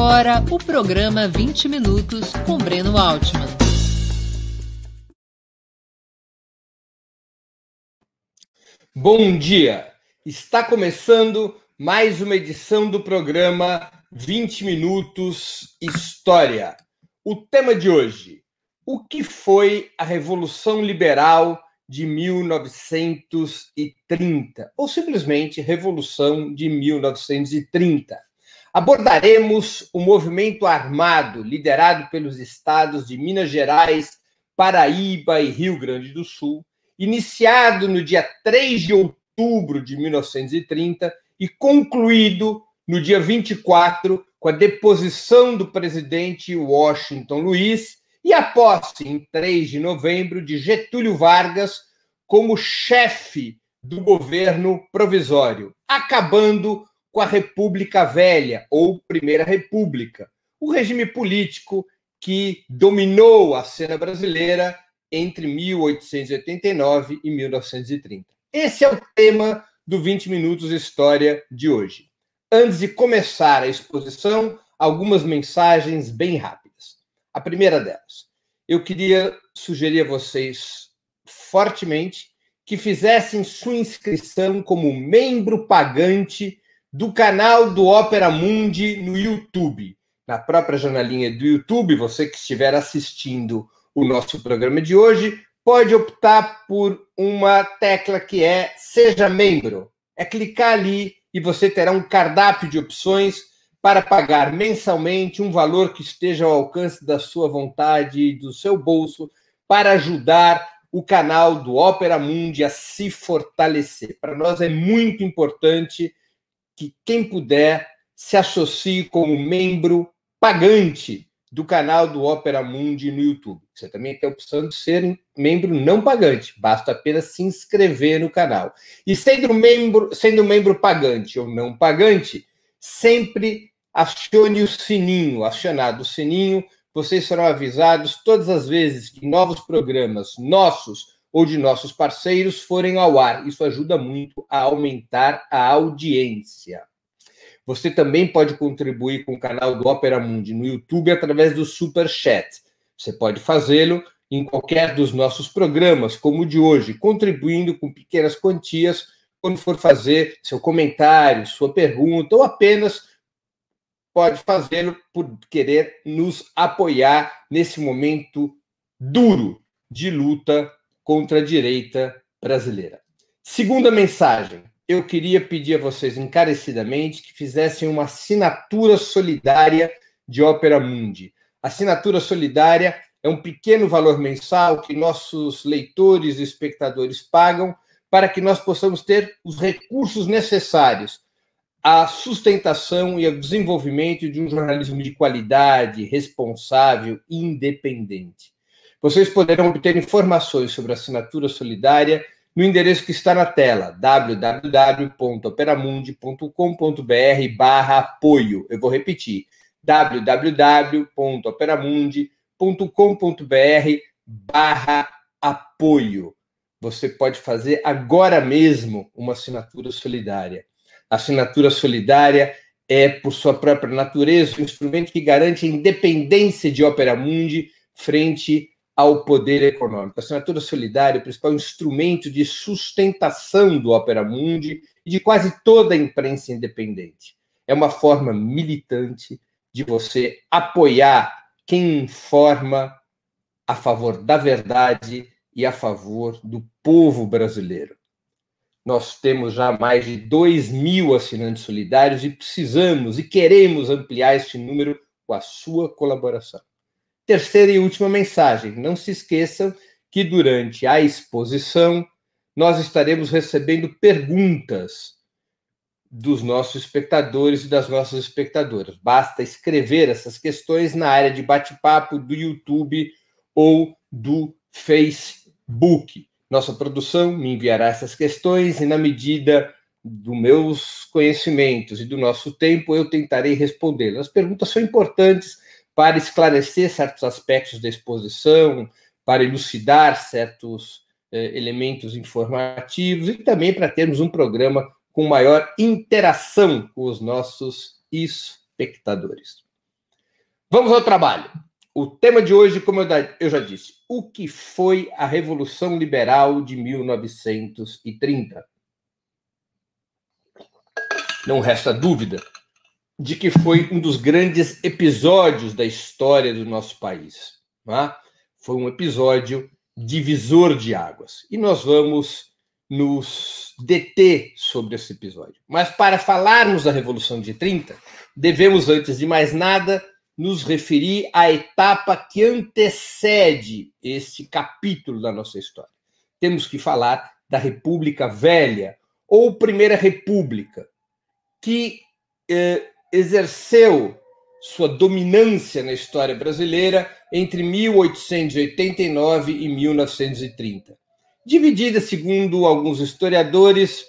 agora o programa 20 Minutos com Breno Altman. Bom dia! Está começando mais uma edição do programa 20 Minutos História. O tema de hoje: o que foi a Revolução Liberal de 1930? Ou simplesmente Revolução de 1930. Abordaremos o movimento armado liderado pelos estados de Minas Gerais, Paraíba e Rio Grande do Sul, iniciado no dia 3 de outubro de 1930 e concluído no dia 24 com a deposição do presidente Washington Luiz e a posse em 3 de novembro de Getúlio Vargas como chefe do governo provisório, acabando com a República Velha ou Primeira República, o regime político que dominou a cena brasileira entre 1889 e 1930. Esse é o tema do 20 Minutos História de hoje. Antes de começar a exposição, algumas mensagens bem rápidas. A primeira delas, eu queria sugerir a vocês fortemente que fizessem sua inscrição como membro pagante do canal do Ópera Mundi no YouTube. Na própria janelinha do YouTube, você que estiver assistindo o nosso programa de hoje, pode optar por uma tecla que é Seja Membro. É clicar ali e você terá um cardápio de opções para pagar mensalmente um valor que esteja ao alcance da sua vontade e do seu bolso para ajudar o canal do Ópera Mundi a se fortalecer. Para nós é muito importante que quem puder se associe como membro pagante do canal do Opera Mundi no YouTube. Você também tem a opção de ser membro não pagante, basta apenas se inscrever no canal. E sendo membro, sendo membro pagante ou não pagante, sempre acione o sininho, acionado o sininho, vocês serão avisados todas as vezes que novos programas nossos ou de nossos parceiros forem ao ar. Isso ajuda muito a aumentar a audiência. Você também pode contribuir com o canal do Opera Mundi no YouTube através do Super Chat. Você pode fazê-lo em qualquer dos nossos programas, como o de hoje, contribuindo com pequenas quantias quando for fazer seu comentário, sua pergunta ou apenas pode fazê-lo por querer nos apoiar nesse momento duro de luta contra a direita brasileira. Segunda mensagem: eu queria pedir a vocês encarecidamente que fizessem uma assinatura solidária de Ópera Mundi. Assinatura solidária é um pequeno valor mensal que nossos leitores e espectadores pagam para que nós possamos ter os recursos necessários à sustentação e ao desenvolvimento de um jornalismo de qualidade, responsável e independente. Vocês poderão obter informações sobre a assinatura solidária no endereço que está na tela, www.operamundi.com.br barra apoio. Eu vou repetir, www.operamundi.com.br barra apoio. Você pode fazer agora mesmo uma assinatura solidária. A assinatura solidária é, por sua própria natureza, um instrumento que garante a independência de Opera Mundi frente ao poder econômico. A assinatura solidária é o principal instrumento de sustentação do Opera Mundi e de quase toda a imprensa independente. É uma forma militante de você apoiar quem informa a favor da verdade e a favor do povo brasileiro. Nós temos já mais de 2 mil assinantes solidários e precisamos e queremos ampliar esse número com a sua colaboração. Terceira e última mensagem: não se esqueçam que durante a exposição nós estaremos recebendo perguntas dos nossos espectadores e das nossas espectadoras. Basta escrever essas questões na área de bate-papo do YouTube ou do Facebook. Nossa produção me enviará essas questões e, na medida dos meus conhecimentos e do nosso tempo, eu tentarei respondê-las. As perguntas são importantes para esclarecer certos aspectos da exposição, para elucidar certos eh, elementos informativos e também para termos um programa com maior interação com os nossos espectadores. Vamos ao trabalho. O tema de hoje, como eu já disse, o que foi a Revolução Liberal de 1930? Não resta dúvida de que foi um dos grandes episódios da história do nosso país. É? Foi um episódio divisor de águas. E nós vamos nos deter sobre esse episódio. Mas para falarmos da Revolução de 30, devemos, antes de mais nada, nos referir à etapa que antecede este capítulo da nossa história. Temos que falar da República Velha, ou Primeira República, que eh, exerceu sua dominância na história brasileira entre 1889 e 1930. Dividida, segundo alguns historiadores,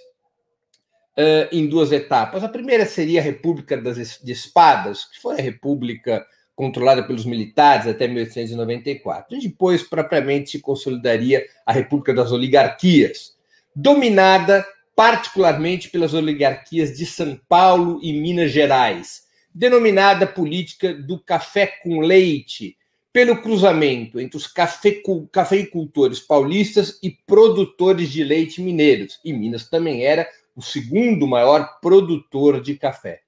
em duas etapas. A primeira seria a República das, Espadas, que foi a República controlada pelos militares até 1894. E depois, propriamente, se consolidaria a República das Oligarquias, dominada particularmente pelas oligarquias de São Paulo e Minas Gerais, denominada política do café com leite, pelo cruzamento entre os cafeicultores paulistas e produtores de leite mineiros, e Minas também era o segundo maior produtor de café.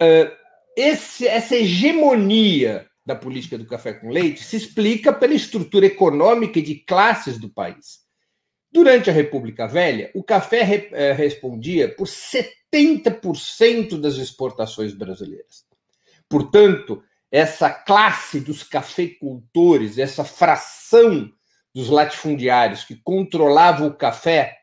Ah, esse, essa hegemonia da política do café com leite se explica pela estrutura econômica e de classes do país. Durante a República Velha, o café re, eh, respondia por 70% das exportações brasileiras. Portanto, essa classe dos cafeicultores, essa fração dos latifundiários que controlava o café,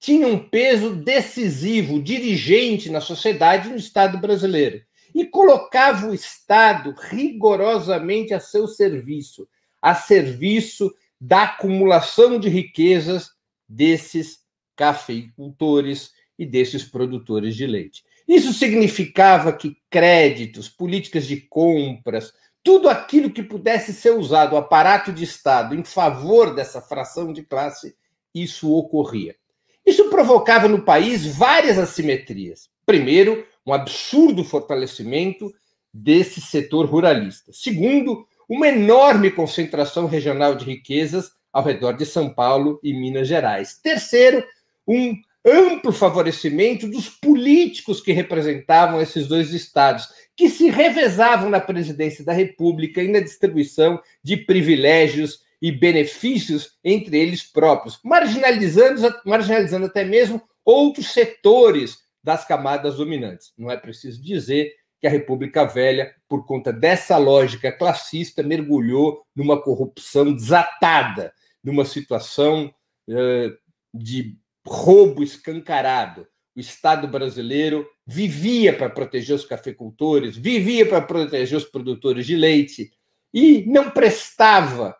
tinha um peso decisivo, dirigente na sociedade no Estado brasileiro e colocava o Estado rigorosamente a seu serviço, a serviço da acumulação de riquezas desses cafeicultores e desses produtores de leite. Isso significava que créditos, políticas de compras, tudo aquilo que pudesse ser usado, o aparato de Estado, em favor dessa fração de classe, isso ocorria. Isso provocava no país várias assimetrias. Primeiro, um absurdo fortalecimento desse setor ruralista. Segundo, uma enorme concentração regional de riquezas ao redor de São Paulo e Minas Gerais. Terceiro, um amplo favorecimento dos políticos que representavam esses dois estados, que se revezavam na presidência da República e na distribuição de privilégios e benefícios entre eles próprios, marginalizando, marginalizando até mesmo outros setores das camadas dominantes. Não é preciso dizer que a República Velha, por conta dessa lógica classista, mergulhou numa corrupção desatada de uma situação eh, de roubo escancarado. O Estado brasileiro vivia para proteger os cafeicultores, vivia para proteger os produtores de leite e não prestava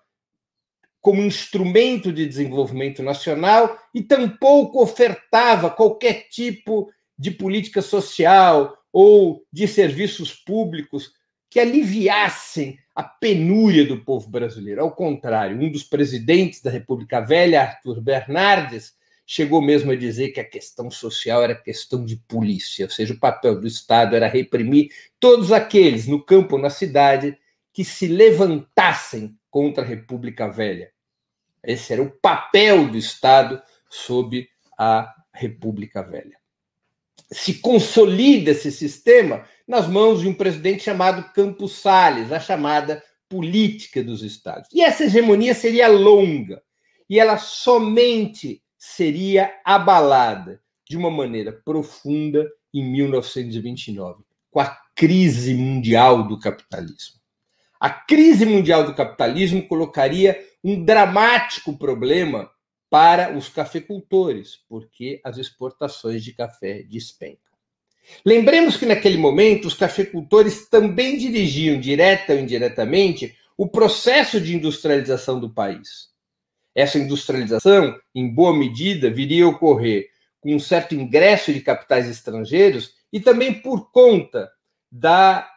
como instrumento de desenvolvimento nacional e tampouco ofertava qualquer tipo de política social ou de serviços públicos que aliviassem a penúria do povo brasileiro. Ao contrário, um dos presidentes da República Velha, Arthur Bernardes, chegou mesmo a dizer que a questão social era questão de polícia, ou seja, o papel do Estado era reprimir todos aqueles no campo ou na cidade que se levantassem contra a República Velha. Esse era o papel do Estado sob a República Velha se consolida esse sistema nas mãos de um presidente chamado Campos Salles, a chamada política dos estados. E essa hegemonia seria longa, e ela somente seria abalada de uma maneira profunda em 1929, com a crise mundial do capitalismo. A crise mundial do capitalismo colocaria um dramático problema para os cafeicultores, porque as exportações de café despencam. Lembremos que naquele momento os cafeicultores também dirigiam, direta ou indiretamente, o processo de industrialização do país. Essa industrialização, em boa medida, viria a ocorrer com um certo ingresso de capitais estrangeiros e também por conta da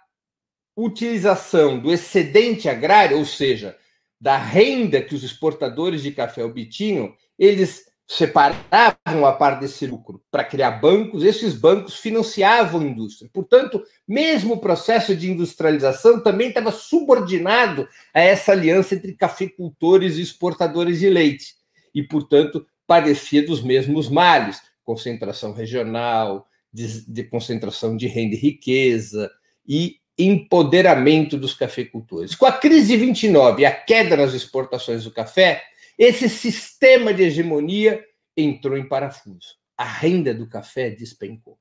utilização do excedente agrário, ou seja, da renda que os exportadores de café obtinham eles separavam a parte desse lucro para criar bancos, esses bancos financiavam a indústria. Portanto, mesmo o processo de industrialização também estava subordinado a essa aliança entre cafeicultores e exportadores de leite. E, portanto, padecia dos mesmos males: concentração regional, de, de concentração de renda e riqueza e empoderamento dos cafeicultores. Com a crise de 29 e a queda nas exportações do café, esse sistema de hegemonia entrou em parafuso. A renda do café despencou.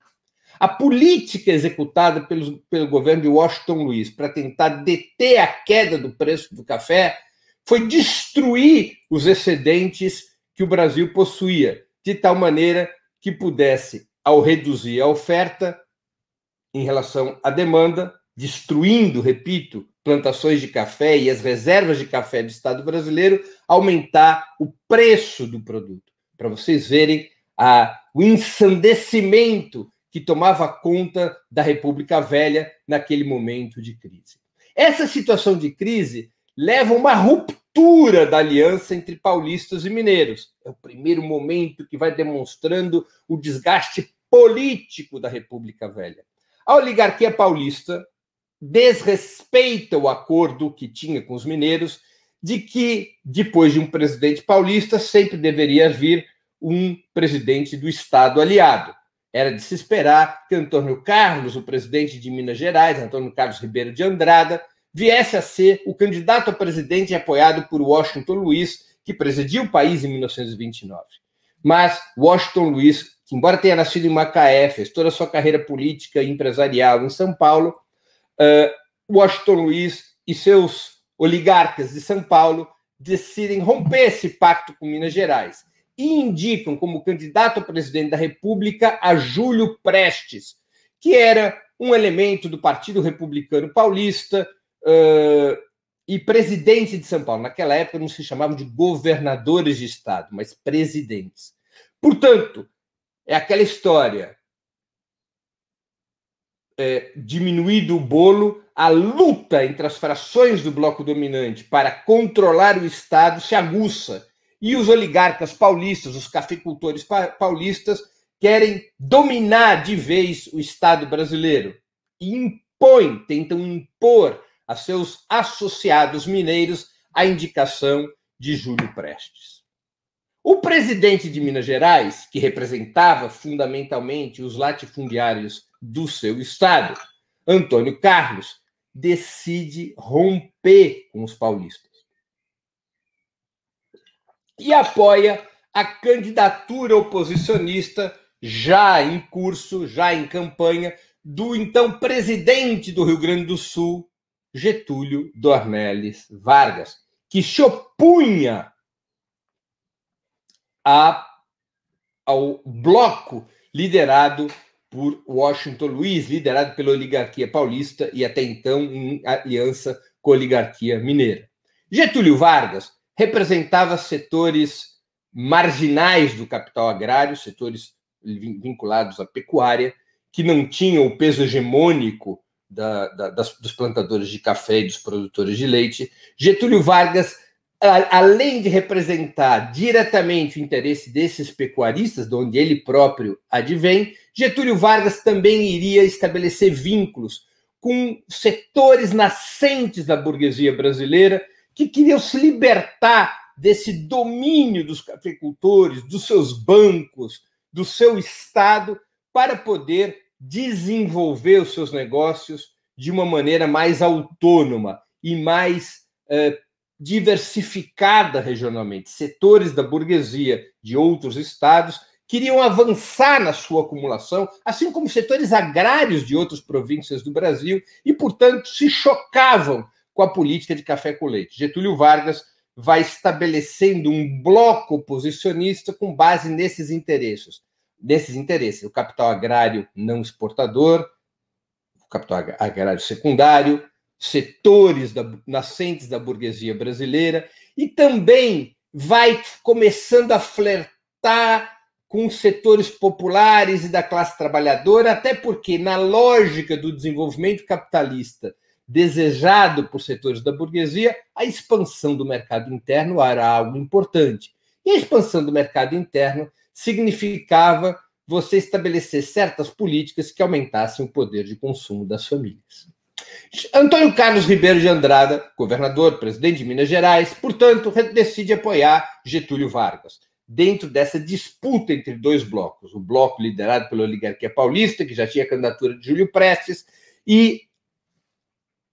A política executada pelo governo de Washington Luiz para tentar deter a queda do preço do café foi destruir os excedentes que o Brasil possuía, de tal maneira que pudesse, ao reduzir a oferta em relação à demanda, destruindo, repito, plantações de café e as reservas de café do Estado brasileiro, aumentar o preço do produto, para vocês verem a, o ensandecimento que tomava conta da República Velha naquele momento de crise. Essa situação de crise leva a uma ruptura da aliança entre paulistas e mineiros. É o primeiro momento que vai demonstrando o desgaste político da República Velha. A oligarquia paulista desrespeita o acordo que tinha com os mineiros de que, depois de um presidente paulista, sempre deveria vir um presidente do Estado aliado. Era de se esperar que Antônio Carlos, o presidente de Minas Gerais, Antônio Carlos Ribeiro de Andrada, viesse a ser o candidato a presidente apoiado por Washington Luiz, que presidiu o país em 1929. Mas Washington Luiz, que embora tenha nascido em Macaé, fez toda a sua carreira política e empresarial em São Paulo, uh, Washington Luiz e seus oligarcas de São Paulo decidem romper esse pacto com Minas Gerais e indicam como candidato a presidente da República a Júlio Prestes, que era um elemento do Partido Republicano Paulista uh, e presidente de São Paulo. Naquela época não se chamavam de governadores de Estado, mas presidentes. Portanto, é aquela história. É, diminuído o bolo, a luta entre as frações do bloco dominante para controlar o Estado se aguça e os oligarcas paulistas, os cafeicultores paulistas, querem dominar de vez o Estado brasileiro e impõem, tentam impor a seus associados mineiros a indicação de Júlio Prestes. O presidente de Minas Gerais, que representava fundamentalmente os latifundiários do seu estado, Antônio Carlos, decide romper com os paulistas. E apoia a candidatura oposicionista já em curso, já em campanha, do então presidente do Rio Grande do Sul, Getúlio Dornelles Vargas, que se opunha a, ao bloco liderado por Washington Luiz, liderado pela oligarquia paulista e até então em aliança com a oligarquia mineira. Getúlio Vargas representava setores marginais do capital agrário, setores vinculados à pecuária, que não tinham o peso hegemônico da, da, das, dos plantadores de café e dos produtores de leite. Getúlio Vargas além de representar diretamente o interesse desses pecuaristas, de onde ele próprio advém, Getúlio Vargas também iria estabelecer vínculos com setores nascentes da burguesia brasileira que queriam se libertar desse domínio dos cafeicultores, dos seus bancos, do seu Estado, para poder desenvolver os seus negócios de uma maneira mais autônoma e mais eh, diversificada regionalmente. Setores da burguesia de outros estados queriam avançar na sua acumulação, assim como setores agrários de outras províncias do Brasil, e, portanto, se chocavam com a política de café com leite. Getúlio Vargas vai estabelecendo um bloco posicionista com base nesses interesses. Nesses interesses, o capital agrário não exportador, o capital agrário secundário, setores da, nascentes da burguesia brasileira e também vai começando a flertar com setores populares e da classe trabalhadora, até porque, na lógica do desenvolvimento capitalista desejado por setores da burguesia, a expansão do mercado interno era algo importante. E a expansão do mercado interno significava você estabelecer certas políticas que aumentassem o poder de consumo das famílias. Antônio Carlos Ribeiro de Andrada, governador, presidente de Minas Gerais, portanto, decide apoiar Getúlio Vargas. Dentro dessa disputa entre dois blocos, o bloco liderado pela oligarquia paulista, que já tinha a candidatura de Júlio Prestes, e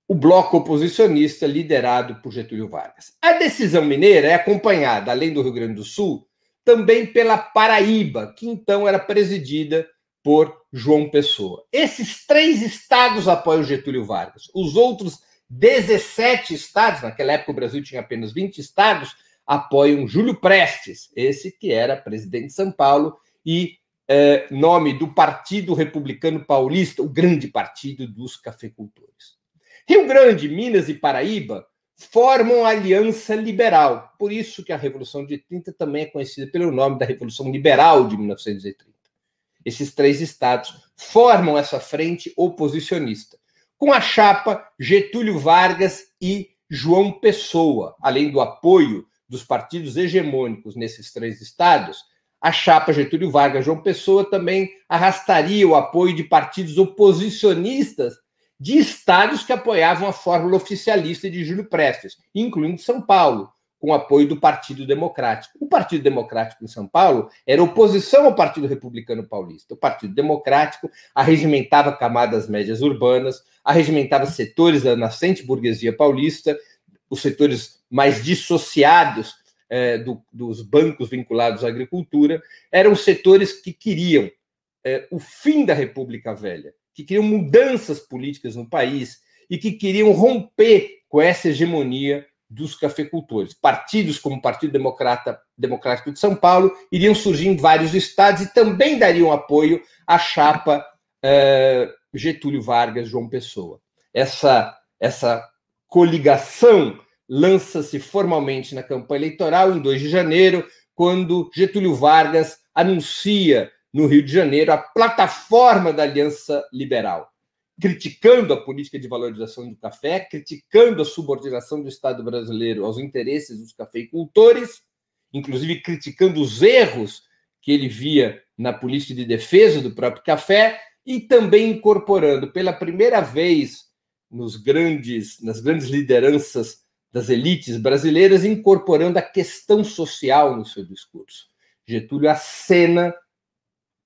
o bloco oposicionista liderado por Getúlio Vargas. A decisão mineira é acompanhada, além do Rio Grande do Sul, também pela Paraíba, que então era presidida por João Pessoa. Esses três estados apoiam Getúlio Vargas. Os outros 17 estados, naquela época o Brasil tinha apenas 20 estados, apoiam Júlio Prestes, esse que era presidente de São Paulo e eh, nome do Partido Republicano Paulista, o grande partido dos cafeicultores. Rio Grande, Minas e Paraíba formam a aliança liberal, por isso que a Revolução de 30 também é conhecida pelo nome da Revolução Liberal de 1930. Esses três estados formam essa frente oposicionista, com a chapa Getúlio Vargas e João Pessoa, além do apoio dos partidos hegemônicos nesses três estados, a chapa Getúlio Vargas João Pessoa também arrastaria o apoio de partidos oposicionistas de estados que apoiavam a fórmula oficialista de Júlio Prestes, incluindo São Paulo, com apoio do Partido Democrático. O Partido Democrático em São Paulo era oposição ao Partido Republicano Paulista. O Partido Democrático arregimentava camadas médias urbanas, arregimentava setores da nascente burguesia paulista, os setores mais dissociados é, do, dos bancos vinculados à agricultura, eram setores que queriam é, o fim da República Velha, que queriam mudanças políticas no país e que queriam romper com essa hegemonia dos cafeicultores. Partidos como o Partido Democrata, Democrático de São Paulo iriam surgir em vários estados e também dariam apoio à chapa eh, Getúlio Vargas João Pessoa. Essa, essa coligação lança-se formalmente na campanha eleitoral em 2 de janeiro, quando Getúlio Vargas anuncia no Rio de Janeiro a plataforma da Aliança Liberal criticando a política de valorização do café, criticando a subordinação do Estado brasileiro aos interesses dos cafeicultores, inclusive criticando os erros que ele via na política de defesa do próprio café e também incorporando pela primeira vez nos grandes nas grandes lideranças das elites brasileiras incorporando a questão social no seu discurso. Getúlio acena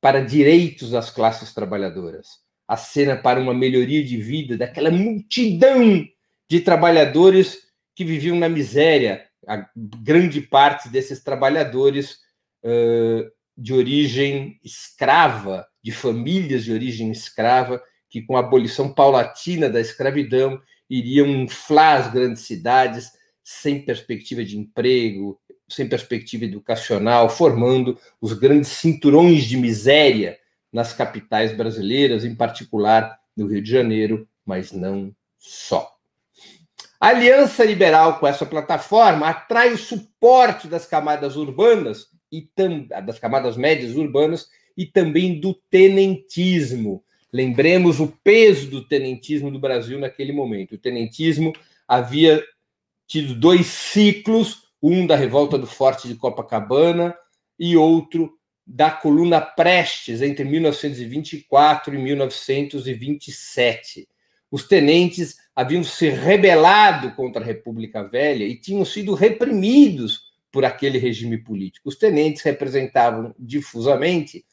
para direitos das classes trabalhadoras a cena para uma melhoria de vida daquela multidão de trabalhadores que viviam na miséria. A grande parte desses trabalhadores uh, de origem escrava, de famílias de origem escrava, que com a abolição paulatina da escravidão iriam inflar as grandes cidades sem perspectiva de emprego, sem perspectiva educacional, formando os grandes cinturões de miséria nas capitais brasileiras, em particular no Rio de Janeiro, mas não só. A aliança liberal com essa plataforma atrai o suporte das camadas urbanas e das camadas médias urbanas e também do tenentismo. Lembremos o peso do tenentismo do Brasil naquele momento. O tenentismo havia tido dois ciclos, um da revolta do Forte de Copacabana e outro da coluna Prestes entre 1924 e 1927. Os tenentes haviam se rebelado contra a República Velha e tinham sido reprimidos por aquele regime político. Os tenentes representavam difusamente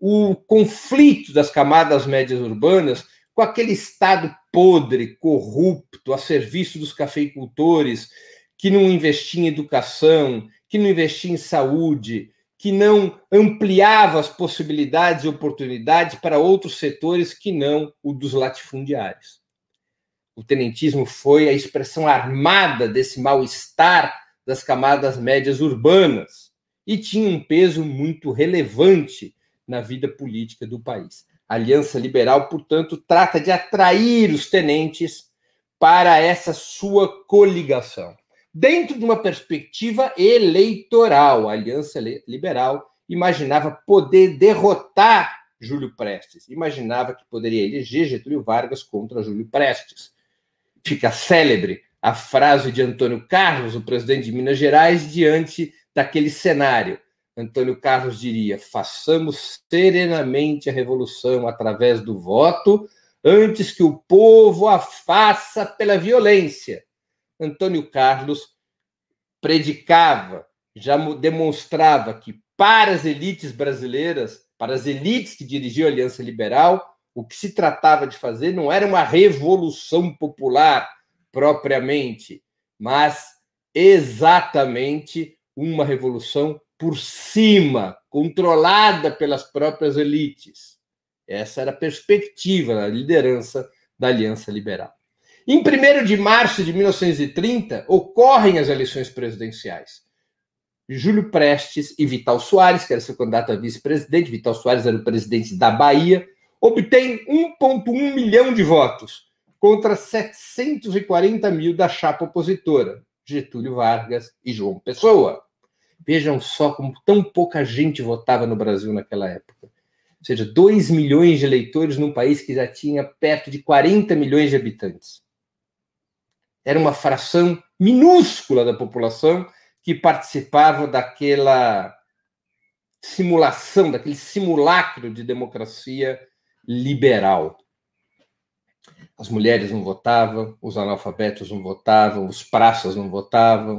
o conflito das camadas médias urbanas com aquele Estado podre, corrupto, a serviço dos cafeicultores, que não investia em educação, que não investia em saúde, que não ampliava as possibilidades e oportunidades para outros setores que não o dos latifundiários. O tenentismo foi a expressão armada desse mal-estar das camadas médias urbanas e tinha um peso muito relevante na vida política do país. A Aliança Liberal, portanto, trata de atrair os tenentes para essa sua coligação dentro de uma perspectiva eleitoral. A Aliança Liberal imaginava poder derrotar Júlio Prestes, imaginava que poderia eleger Getúlio Vargas contra Júlio Prestes. Fica célebre a frase de Antônio Carlos, o presidente de Minas Gerais, diante daquele cenário. Antônio Carlos diria: façamos serenamente a revolução através do voto, antes que o povo a faça pela violência. Antônio Carlos predicava, já demonstrava que para as elites brasileiras, para as elites que dirigiam a Aliança Liberal, o que se tratava de fazer não era uma revolução popular propriamente, mas exatamente uma revolução por cima, controlada pelas próprias elites. Essa era a perspectiva da liderança da Aliança Liberal. Em 1 de março de 1930, ocorrem as eleições presidenciais. Júlio Prestes e Vital Soares, que era seu candidato a vice-presidente, Vital Soares era o presidente da Bahia, obtém 1,1 milhão de votos contra 740 mil da chapa opositora, Getúlio Vargas e João Pessoa. Vejam só como tão pouca gente votava no Brasil naquela época. Ou seja, 2 milhões de eleitores num país que já tinha perto de 40 milhões de habitantes era uma fração minúscula da população que participava daquela simulação, daquele simulacro de democracia liberal. As mulheres não votavam, os analfabetos não votavam, os praças não votavam.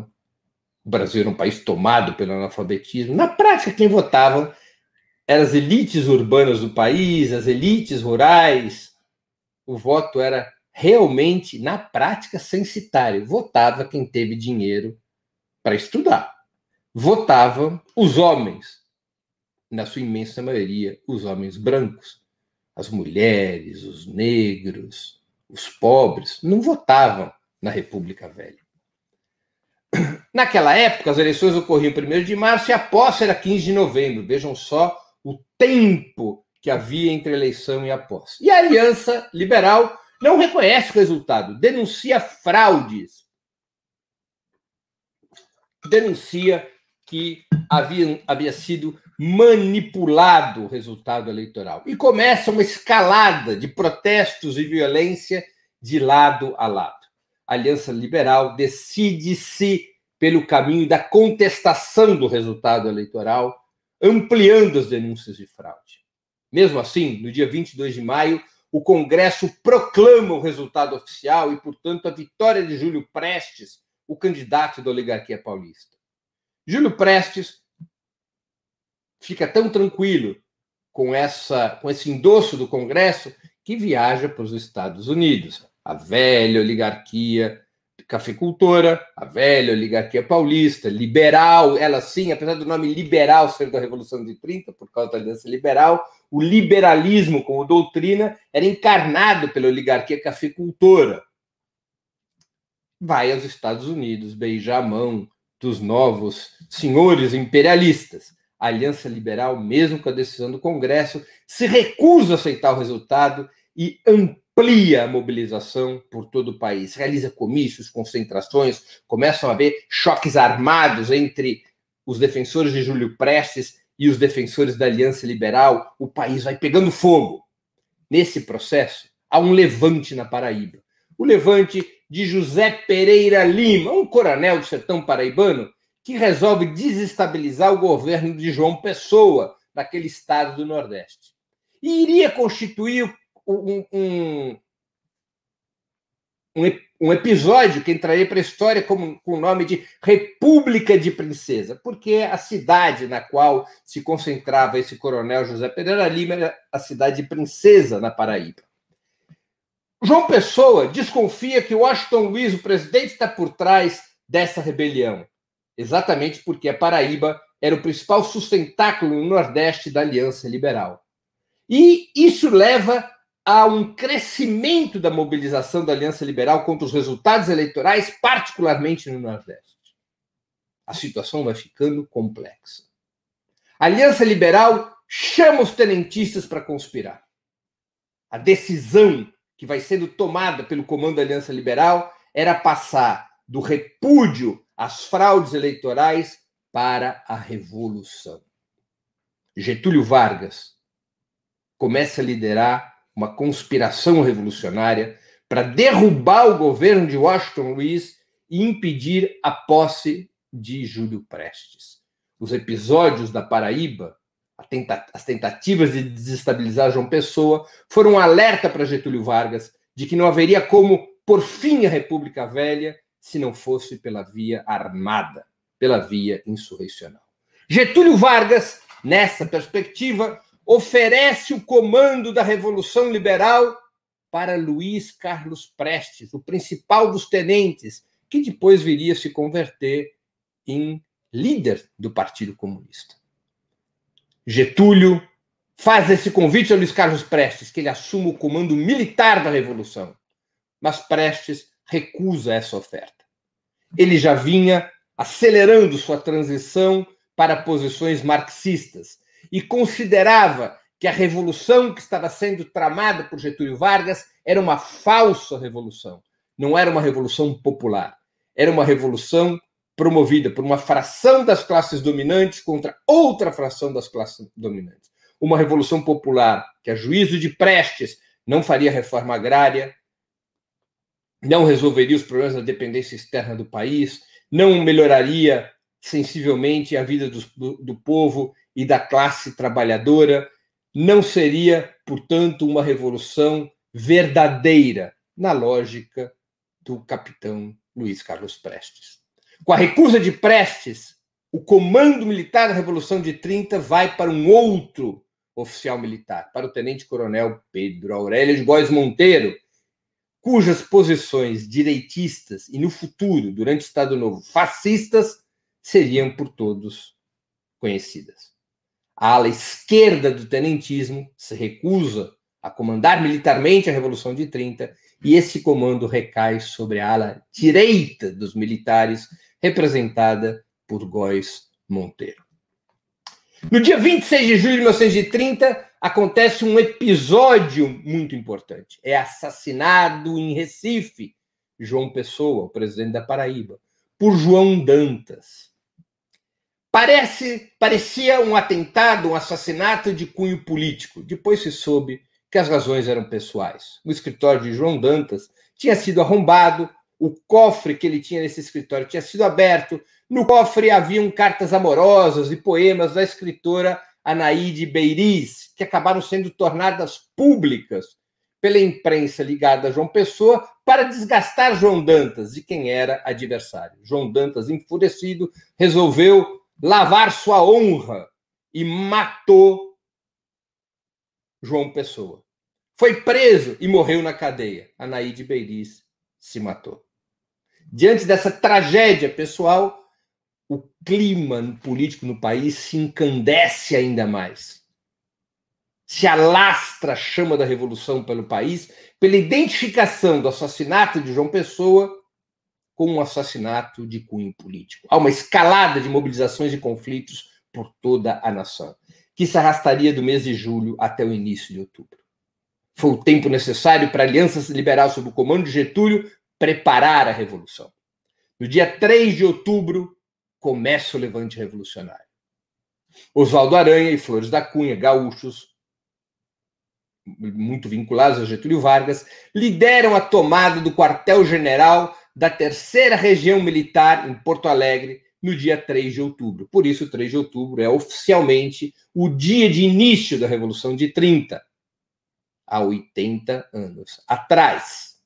O Brasil era um país tomado pelo analfabetismo. Na prática, quem votava eram as elites urbanas do país, as elites rurais. O voto era realmente, na prática censitário. votava quem teve dinheiro para estudar. Votavam os homens, na sua imensa maioria, os homens brancos. As mulheres, os negros, os pobres, não votavam na República Velha. Naquela época, as eleições ocorriam 1 de março e a posse era 15 de novembro. Vejam só o tempo que havia entre eleição e a posse. E a Aliança Liberal não reconhece o resultado, denuncia fraudes. Denuncia que havia, havia sido manipulado o resultado eleitoral. E começa uma escalada de protestos e violência de lado a lado. A Aliança Liberal decide-se pelo caminho da contestação do resultado eleitoral, ampliando as denúncias de fraude. Mesmo assim, no dia 22 de maio, o Congresso proclama o resultado oficial e, portanto, a vitória de Júlio Prestes, o candidato da oligarquia paulista. Júlio Prestes fica tão tranquilo com, essa, com esse endosso do Congresso que viaja para os Estados Unidos. A velha oligarquia cafeicultora, a velha oligarquia paulista, liberal, ela sim, apesar do nome liberal ser da Revolução de 30, por causa da aliança liberal, o liberalismo como doutrina era encarnado pela oligarquia cafeicultora. Vai aos Estados Unidos beijar a mão dos novos senhores imperialistas. A aliança liberal, mesmo com a decisão do Congresso, se recusa a aceitar o resultado e amplia a mobilização por todo o país. Realiza comícios, concentrações, começam a haver choques armados entre os defensores de Júlio Prestes e os defensores da Aliança Liberal. O país vai pegando fogo. Nesse processo, há um levante na Paraíba. O levante de José Pereira Lima, um coronel do sertão paraibano, que resolve desestabilizar o governo de João Pessoa, daquele estado do Nordeste. E iria constituir um, um, um, episódio que entraria para a história como, com o nome de República de Princesa, porque é a cidade na qual se concentrava esse coronel José Pereira Lima era a cidade de Princesa, na Paraíba. João Pessoa desconfia que Washington Luiz, o presidente, está por trás dessa rebelião, exatamente porque a Paraíba era o principal sustentáculo no Nordeste da Aliança Liberal. E isso leva há um crescimento da mobilização da Aliança Liberal contra os resultados eleitorais, particularmente no Nordeste. A situação vai ficando complexa. A Aliança Liberal chama os tenentistas para conspirar. A decisão que vai sendo tomada pelo comando da Aliança Liberal era passar do repúdio às fraudes eleitorais para a revolução. Getúlio Vargas começa a liderar uma conspiração revolucionária para derrubar o governo de Washington Luiz e impedir a posse de Júlio Prestes. Os episódios da Paraíba, tenta as tentativas de desestabilizar João Pessoa, foram um alerta para Getúlio Vargas de que não haveria como por fim a República Velha se não fosse pela via armada, pela via insurrecional. Getúlio Vargas, nessa perspectiva, oferece o comando da Revolução Liberal para Luiz Carlos Prestes, o principal dos tenentes, que depois viria se converter em líder do Partido Comunista. Getúlio faz esse convite a Luiz Carlos Prestes, que ele assuma o comando militar da Revolução, mas Prestes recusa essa oferta. Ele já vinha acelerando sua transição para posições marxistas, e considerava que a revolução que estava sendo tramada por Getúlio Vargas era uma falsa revolução, não era uma revolução popular, era uma revolução promovida por uma fração das classes dominantes contra outra fração das classes dominantes. Uma revolução popular que, a juízo de Prestes, não faria reforma agrária, não resolveria os problemas da dependência externa do país, não melhoraria sensivelmente a vida do, do, do povo e da classe trabalhadora, não seria, portanto, uma revolução verdadeira na lógica do capitão Luiz Carlos Prestes. Com a recusa de Prestes, o comando militar da Revolução de 30 vai para um outro oficial militar, para o tenente-coronel Pedro Aurélio de Góes Monteiro, cujas posições direitistas e no futuro, durante o Estado Novo, fascistas, seriam por todos conhecidas a ala esquerda do tenentismo se recusa a comandar militarmente a Revolução de 30 e esse comando recai sobre a ala direita dos militares, representada por Góis Monteiro. No dia 26 de julho de 1930, acontece um episódio muito importante. É assassinado em Recife João Pessoa, o presidente da Paraíba, por João Dantas. Parece, parecia um atentado, um assassinato de cunho político. Depois se soube que as razões eram pessoais. O escritório de João Dantas tinha sido arrombado, o cofre que ele tinha nesse escritório tinha sido aberto. No cofre haviam cartas amorosas e poemas da escritora Anaíde Beiriz, que acabaram sendo tornadas públicas pela imprensa ligada a João Pessoa para desgastar João Dantas de quem era adversário. João Dantas, enfurecido, resolveu lavar sua honra e matou João Pessoa. Foi preso e morreu na cadeia. Anaíde Beiriz se matou. Diante dessa tragédia pessoal, o clima político no país se encandece ainda mais. Se alastra a chama da revolução pelo país, pela identificação do assassinato de João Pessoa com um assassinato de cunho político. Há uma escalada de mobilizações e conflitos por toda a nação, que se arrastaria do mês de julho até o início de outubro. Foi o tempo necessário para a Aliança Liberal, sob o comando de Getúlio, preparar a revolução. No dia 3 de outubro, começa o levante revolucionário. Oswaldo Aranha e Flores da Cunha, gaúchos, muito vinculados a Getúlio Vargas, lideram a tomada do quartel-general da terceira região militar em Porto Alegre no dia 3 de outubro. Por isso, 3 de outubro é oficialmente o dia de início da Revolução de 30, há 80 anos atrás.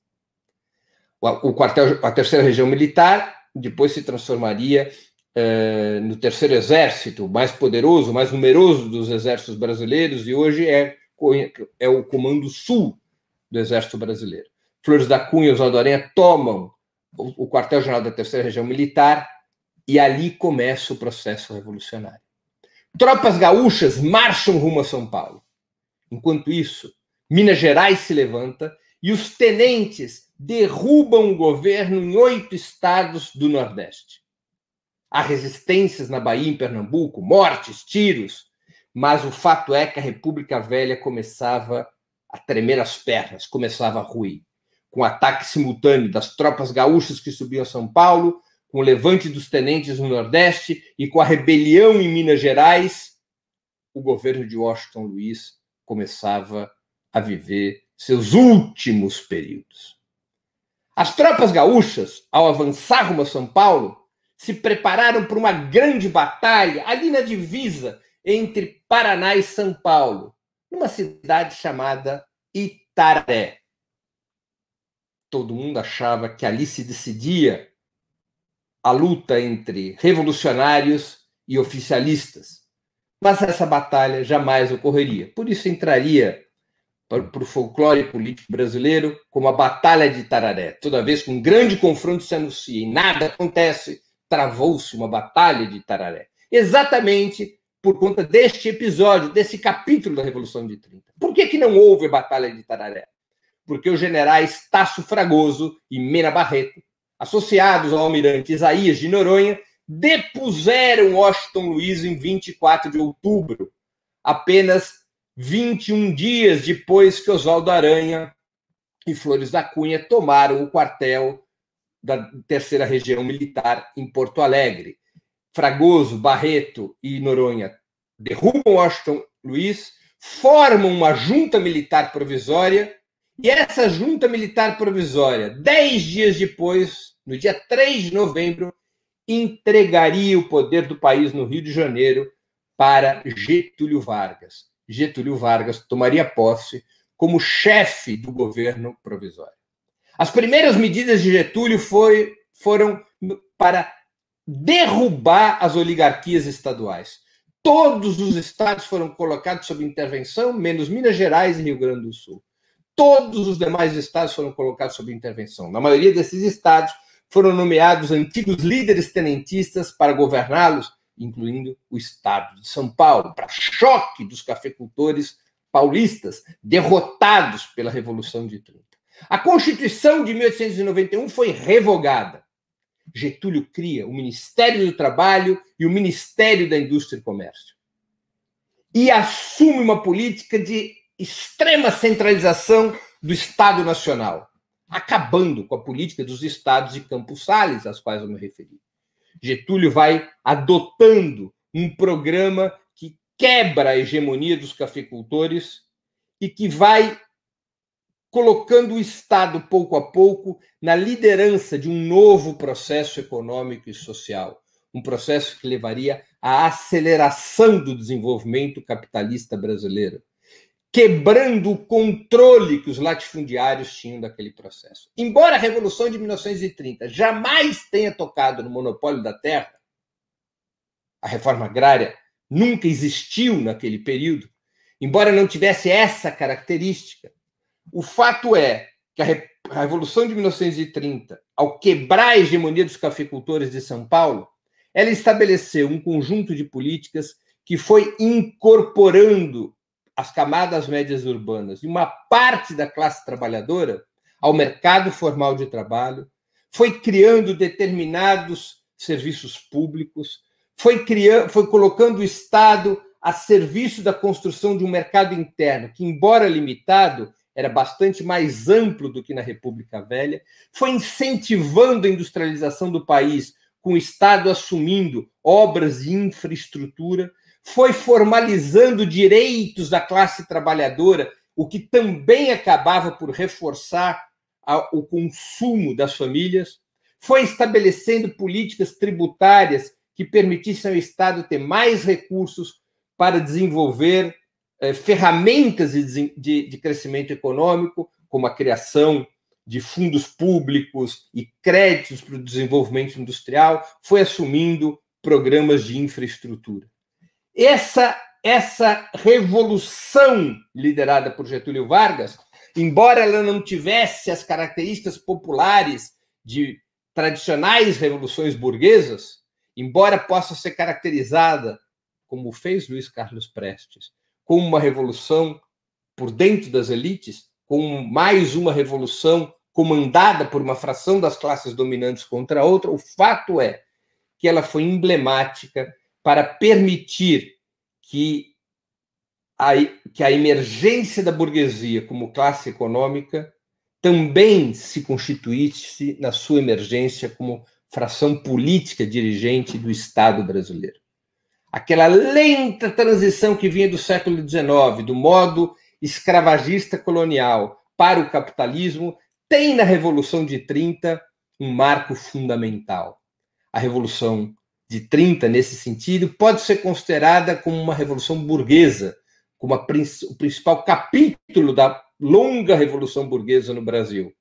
O quartel, a terceira região militar depois se transformaria eh, no terceiro exército, mais poderoso, mais numeroso dos exércitos brasileiros, e hoje é, é o Comando Sul do Exército Brasileiro. Flores da Cunha e Oswaldo Aranha tomam o, o quartel general da Terceira Região Militar, e ali começa o processo revolucionário. Tropas gaúchas marcham rumo a São Paulo. Enquanto isso, Minas Gerais se levanta e os tenentes derrubam o governo em oito estados do Nordeste. Há resistências na Bahia e em Pernambuco, mortes, tiros, mas o fato é que a República Velha começava a tremer as pernas, começava a ruir com ataque simultâneo das tropas gaúchas que subiam a São Paulo, com o levante dos tenentes no Nordeste e com a rebelião em Minas Gerais, o governo de Washington Luiz começava a viver seus últimos períodos. As tropas gaúchas, ao avançar rumo a São Paulo, se prepararam para uma grande batalha ali na divisa entre Paraná e São Paulo, numa cidade chamada Itaré todo mundo achava que ali se decidia a luta entre revolucionários e oficialistas. Mas essa batalha jamais ocorreria. Por isso entraria para o folclore político brasileiro como a Batalha de Tararé. Toda vez que um grande confronto se anuncia e nada acontece, travou-se uma Batalha de Tararé. Exatamente por conta deste episódio, desse capítulo da Revolução de 30. Por que, que não houve a Batalha de Tararé? porque os generais Tasso Fragoso e Mena Barreto, associados ao almirante Isaías de Noronha, depuseram Washington Luiz em 24 de outubro, apenas 21 dias depois que Oswaldo Aranha e Flores da Cunha tomaram o quartel da Terceira Região Militar em Porto Alegre. Fragoso, Barreto e Noronha derrubam Washington Luiz, formam uma junta militar provisória e essa junta militar provisória, dez dias depois, no dia 3 de novembro, entregaria o poder do país no Rio de Janeiro para Getúlio Vargas. Getúlio Vargas tomaria posse como chefe do governo provisório. As primeiras medidas de Getúlio foi, foram para derrubar as oligarquias estaduais. Todos os estados foram colocados sob intervenção, menos Minas Gerais e Rio Grande do Sul. Todos os demais estados foram colocados sob intervenção. Na maioria desses estados foram nomeados antigos líderes tenentistas para governá-los, incluindo o estado de São Paulo, para choque dos cafeicultores paulistas derrotados pela Revolução de 30. A Constituição de 1891 foi revogada. Getúlio cria o Ministério do Trabalho e o Ministério da Indústria e Comércio. E assume uma política de extrema centralização do Estado Nacional, acabando com a política dos estados de Campos Sales, às quais eu me referi. Getúlio vai adotando um programa que quebra a hegemonia dos cafeicultores e que vai colocando o Estado, pouco a pouco, na liderança de um novo processo econômico e social. Um processo que levaria à aceleração do desenvolvimento capitalista brasileiro quebrando o controle que os latifundiários tinham daquele processo. Embora a Revolução de 1930 jamais tenha tocado no monopólio da terra, a reforma agrária nunca existiu naquele período, embora não tivesse essa característica, o fato é que a Revolução de 1930, ao quebrar a hegemonia dos cafeicultores de São Paulo, ela estabeleceu um conjunto de políticas que foi incorporando as camadas médias urbanas e uma parte da classe trabalhadora ao mercado formal de trabalho, foi criando determinados serviços públicos, foi, criando, foi colocando o Estado a serviço da construção de um mercado interno que, embora limitado, era bastante mais amplo do que na República Velha, foi incentivando a industrialização do país, com o Estado assumindo obras de infraestrutura, foi formalizando direitos da classe trabalhadora, o que também acabava por reforçar o consumo das famílias, foi estabelecendo políticas tributárias que permitissem ao Estado ter mais recursos para desenvolver eh, ferramentas de crescimento econômico, como a criação de fundos públicos e créditos para o desenvolvimento industrial, foi assumindo programas de infraestrutura. Essa, essa revolução liderada por Getúlio Vargas, embora ela não tivesse as características populares de tradicionais revoluções burguesas, embora possa ser caracterizada, como fez Luiz Carlos Prestes, como uma revolução por dentro das elites, com mais uma revolução comandada por uma fração das classes dominantes contra a outra, o fato é que ela foi emblemática para permitir que a, que a emergência da burguesia como classe econômica também se constituísse na sua emergência como fração política dirigente do Estado brasileiro. Aquela lenta transição que vinha do século XIX, do modo escravagista colonial para o capitalismo, tem na Revolução de 30 um marco fundamental. A Revolução de 30 nesse sentido, pode ser considerada como uma revolução burguesa, como a, o principal capítulo da longa revolução burguesa no Brasil.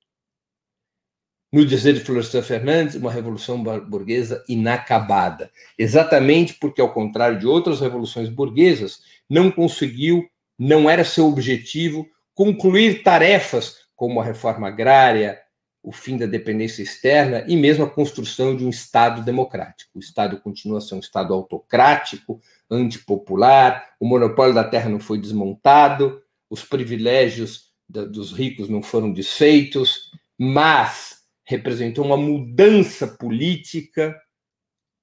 No dizer de Florestan Fernandes, uma revolução burguesa inacabada, exatamente porque, ao contrário de outras revoluções burguesas, não conseguiu, não era seu objetivo, concluir tarefas como a reforma agrária, o fim da dependência externa e mesmo a construção de um Estado democrático. O Estado continua a ser um Estado autocrático, antipopular, o monopólio da terra não foi desmontado, os privilégios da, dos ricos não foram desfeitos, mas representou uma mudança política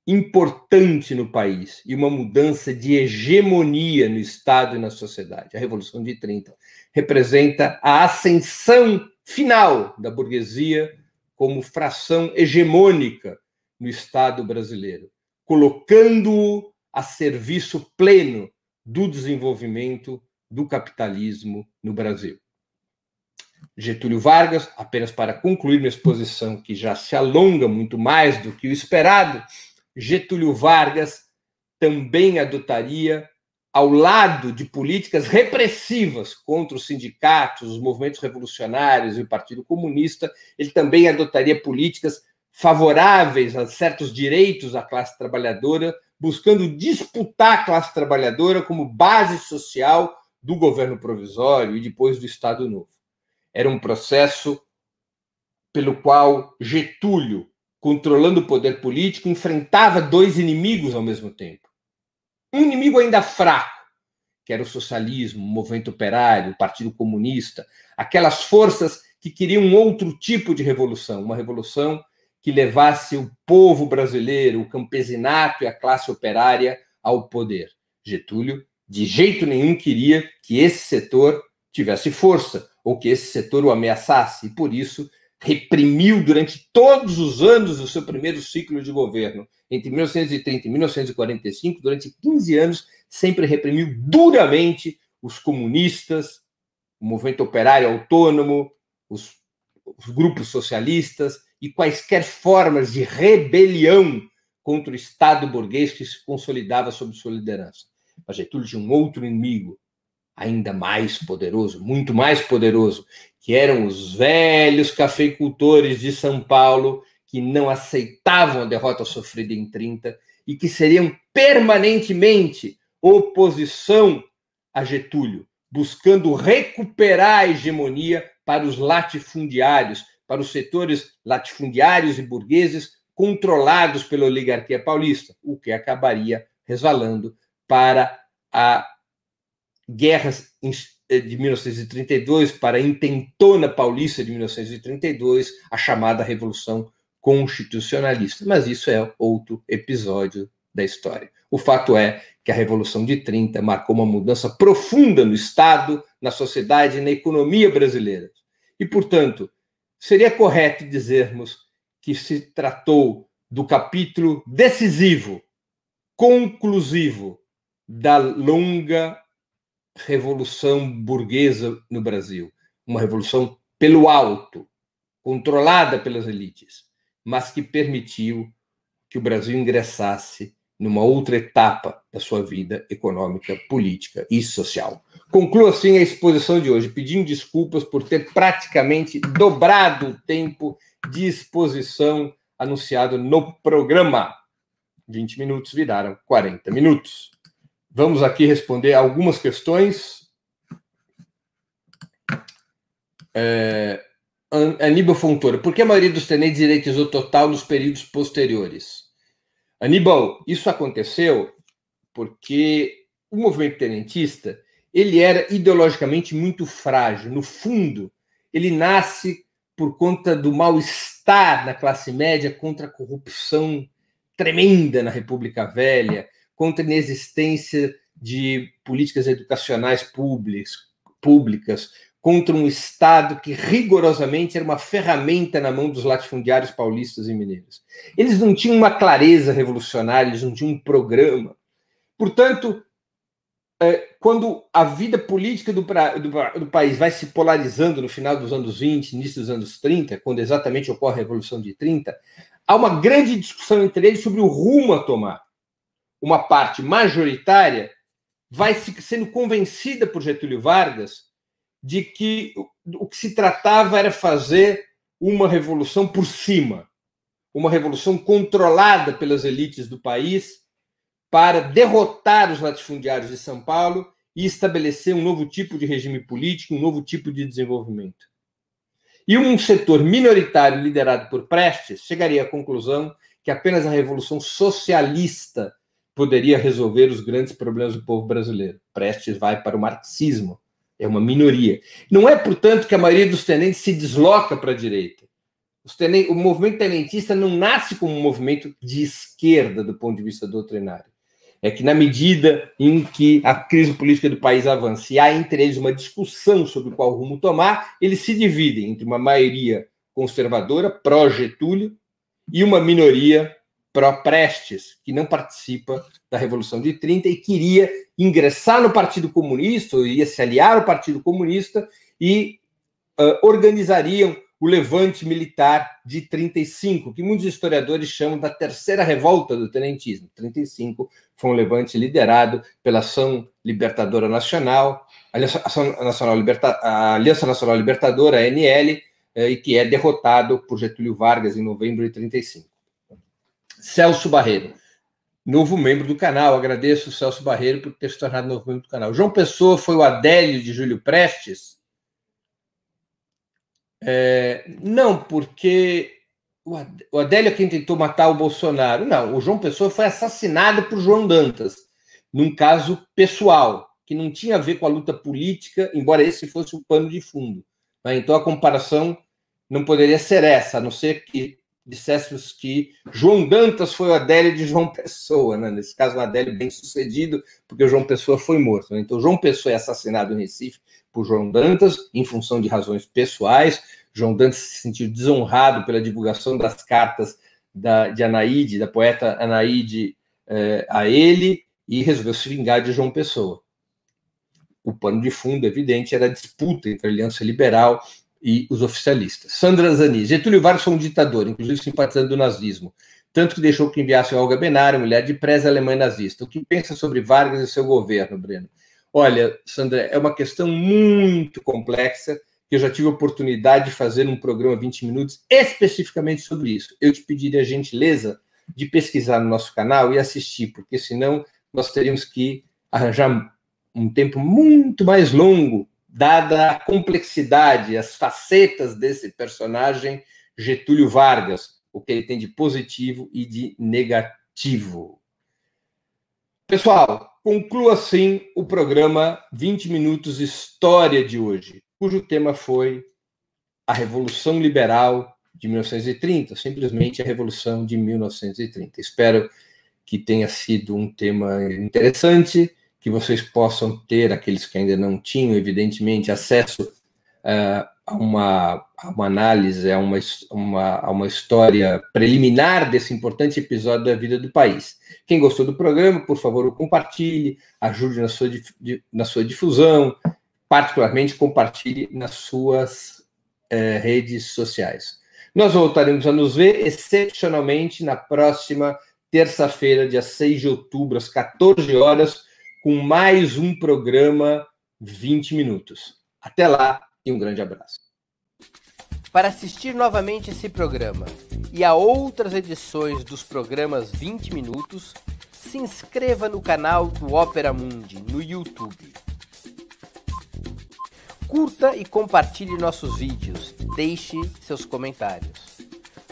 importante no país e uma mudança de hegemonia no Estado e na sociedade. A Revolução de 30 representa a ascensão final da burguesia como fração hegemônica no Estado brasileiro, colocando-o a serviço pleno do desenvolvimento do capitalismo no Brasil. Getúlio Vargas, apenas para concluir minha exposição, que já se alonga muito mais do que o esperado, Getúlio Vargas também adotaria ao lado de políticas repressivas contra os sindicatos, os movimentos revolucionários e o Partido Comunista, ele também adotaria políticas favoráveis a certos direitos à classe trabalhadora, buscando disputar a classe trabalhadora como base social do governo provisório e depois do Estado Novo. Era um processo pelo qual Getúlio, controlando o poder político, enfrentava dois inimigos ao mesmo tempo um inimigo ainda fraco, que era o socialismo, o movimento operário, o Partido Comunista, aquelas forças que queriam outro tipo de revolução, uma revolução que levasse o povo brasileiro, o campesinato e a classe operária ao poder. Getúlio, de jeito nenhum, queria que esse setor tivesse força ou que esse setor o ameaçasse, e por isso reprimiu durante todos os anos do seu primeiro ciclo de governo, entre 1930 e 1945, durante 15 anos, sempre reprimiu duramente os comunistas, o movimento operário autônomo, os, os grupos socialistas e quaisquer formas de rebelião contra o Estado burguês que se consolidava sob sua liderança. A Getúlio tinha um outro inimigo, ainda mais poderoso, muito mais poderoso, que eram os velhos cafeicultores de São Paulo que não aceitavam a derrota sofrida em 30 e que seriam permanentemente oposição a Getúlio, buscando recuperar a hegemonia para os latifundiários, para os setores latifundiários e burgueses controlados pela oligarquia paulista, o que acabaria resvalando para a guerras eh, de 1932 para a intentona paulista de 1932, a chamada Revolução Constitucionalista. Mas isso é outro episódio da história. O fato é que a Revolução de 30 marcou uma mudança profunda no Estado, na sociedade e na economia brasileira. E, portanto, seria correto dizermos que se tratou do capítulo decisivo, conclusivo, da longa revolução burguesa no Brasil, uma revolução pelo alto, controlada pelas elites, mas que permitiu que o Brasil ingressasse numa outra etapa da sua vida econômica, política e social. Concluo assim a exposição de hoje, pedindo desculpas por ter praticamente dobrado o tempo de exposição anunciado no programa. 20 minutos viraram 40 minutos. Vamos aqui responder algumas questões. É, é, Aníbal Fontoura, por que a maioria dos tenentes diretizou total nos períodos posteriores? Aníbal, isso aconteceu porque o movimento tenentista ele era ideologicamente muito frágil. No fundo, ele nasce por conta do mal-estar na classe média contra a corrupção tremenda na República Velha, contra a inexistência de políticas educacionais públicas, contra um Estado que rigorosamente era uma ferramenta na mão dos latifundiários paulistas e mineiros. Eles não tinham uma clareza revolucionária, eles não tinham um programa. Portanto, é, quando a vida política do, do, do, país vai se polarizando no final dos anos 20, início dos anos 30, quando exatamente ocorre a Revolução de 30, há uma grande discussão entre eles sobre o rumo a tomar uma parte majoritária vai sendo convencida por Getúlio Vargas de que o que se tratava era fazer uma revolução por cima, uma revolução controlada pelas elites do país para derrotar os latifundiários de São Paulo e estabelecer um novo tipo de regime político, um novo tipo de desenvolvimento. E um setor minoritário liderado por Prestes chegaria à conclusão que apenas a revolução socialista poderia resolver os grandes problemas do povo brasileiro. Prestes vai para o marxismo, é uma minoria. Não é, portanto, que a maioria dos tenentes se desloca para a direita. o movimento tenentista não nasce como um movimento de esquerda do ponto de vista doutrinário. É que, na medida em que a crise política do país avança e há entre eles uma discussão sobre qual rumo tomar, eles se dividem entre uma maioria conservadora, pró-Getúlio, e uma minoria pró-Prestes, que não participa da Revolução de 30 e queria ingressar no Partido Comunista, ou ia se aliar ao Partido Comunista e uh, organizariam o levante militar de 35, que muitos historiadores chamam da terceira revolta do tenentismo. 35 foi um levante liderado pela Ação Libertadora Nacional, Aliança Nacional, Liberta, Aliança Nacional Libertadora, ANL, eh, e que é derrotado por Getúlio Vargas em novembro de 35. Celso Barreiro, novo membro do canal. Agradeço o Celso Barreiro por ter se tornado novo membro do canal. João Pessoa foi o Adélio de Júlio Prestes? É, não, porque o Adélio é quem tentou matar o Bolsonaro. Não, o João Pessoa foi assassinado por João Dantas, num caso pessoal, que não tinha a ver com a luta política, embora esse fosse o um pano de fundo. Né? Então a comparação não poderia ser essa, a não ser que dissessemos que João Dantas foi o Adélio de João Pessoa, né? nesse caso o Adélio bem sucedido, porque o João Pessoa foi morto. Né? Então João Pessoa é assassinado em Recife por João Dantas, em função de razões pessoais. João Dantas se sentiu desonrado pela divulgação das cartas da, de Anaíde, da poeta Anaíde eh, a ele, e resolveu se vingar de João Pessoa. O pano de fundo, evidente, era a disputa entre a Aliança Liberal e os oficialistas. Sandra Zanin. Getúlio Vargas foi um ditador, inclusive simpatizante do nazismo, tanto que deixou que enviasse Olga Benário, mulher de pré alemã nazista. O que pensa sobre Vargas e seu governo, Breno? Olha, Sandra, é uma questão muito complexa que eu já tive a oportunidade de fazer um programa 20 minutos especificamente sobre isso. Eu te pediria a gentileza de pesquisar no nosso canal e assistir, porque senão nós teríamos que arranjar um tempo muito mais longo dada a complexidade, as facetas desse personagem Getúlio Vargas, o que ele tem de positivo e de negativo. Pessoal, concluo assim o programa 20 Minutos História de hoje, cujo tema foi a Revolução Liberal de 1930, simplesmente a Revolução de 1930. Espero que tenha sido um tema interessante que vocês possam ter, aqueles que ainda não tinham, evidentemente, acesso uh, a, uma, a, uma, análise, a uma, uma, a uma história preliminar desse importante episódio da vida do país. Quem gostou do programa, por favor, o compartilhe, ajude na sua, na sua difusão, particularmente compartilhe nas suas uh, redes sociais. Nós voltaremos a nos ver excepcionalmente na próxima terça-feira, dia 6 de outubro, às 14 horas com mais um programa 20 minutos. Até lá e um grande abraço. Para assistir novamente esse programa e a outras edições dos programas 20 minutos, se inscreva no canal do Opera Mundi no YouTube. Curta e compartilhe nossos vídeos. Deixe seus comentários.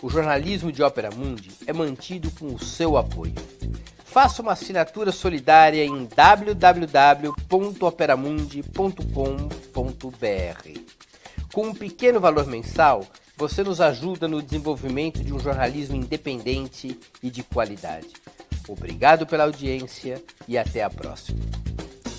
O jornalismo de Ópera Mundi é mantido com o seu apoio. Faça uma assinatura solidária em www.operamundi.com.br. Com um pequeno valor mensal, você nos ajuda no desenvolvimento de um jornalismo independente e de qualidade. Obrigado pela audiência e até a próxima.